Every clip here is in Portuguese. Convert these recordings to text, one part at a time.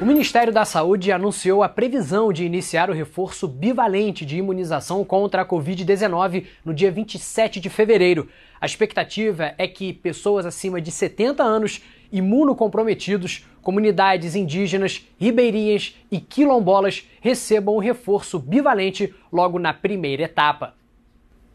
O Ministério da Saúde anunciou a previsão de iniciar o reforço bivalente de imunização contra a Covid-19 no dia 27 de fevereiro. A expectativa é que pessoas acima de 70 anos, imunocomprometidos, comunidades indígenas, ribeirinhas e quilombolas recebam o reforço bivalente logo na primeira etapa.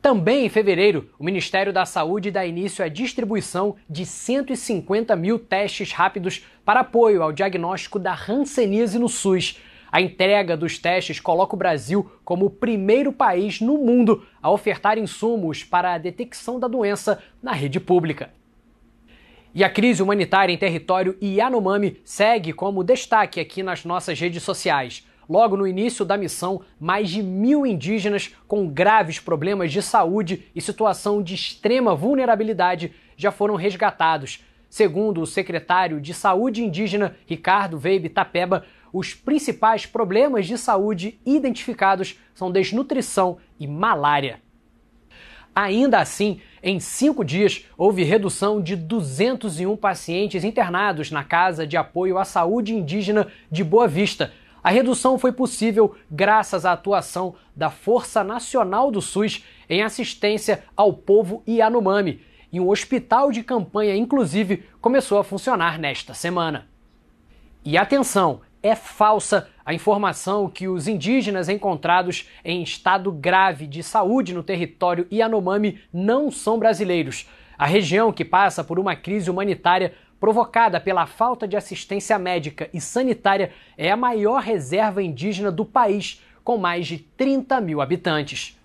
Também em fevereiro, o Ministério da Saúde dá início à distribuição de 150 mil testes rápidos para apoio ao diagnóstico da hanseníase no SUS. A entrega dos testes coloca o Brasil como o primeiro país no mundo a ofertar insumos para a detecção da doença na rede pública. E a crise humanitária em território Yanomami segue como destaque aqui nas nossas redes sociais. Logo no início da missão, mais de mil indígenas com graves problemas de saúde e situação de extrema vulnerabilidade já foram resgatados. Segundo o secretário de Saúde Indígena, Ricardo Veib Tapeba, os principais problemas de saúde identificados são desnutrição e malária. Ainda assim, em cinco dias, houve redução de 201 pacientes internados na Casa de Apoio à Saúde Indígena de Boa Vista, a redução foi possível graças à atuação da Força Nacional do SUS em assistência ao povo Yanomami. E um hospital de campanha, inclusive, começou a funcionar nesta semana. E atenção, é falsa a informação que os indígenas encontrados em estado grave de saúde no território Yanomami não são brasileiros. A região, que passa por uma crise humanitária provocada pela falta de assistência médica e sanitária, é a maior reserva indígena do país, com mais de 30 mil habitantes.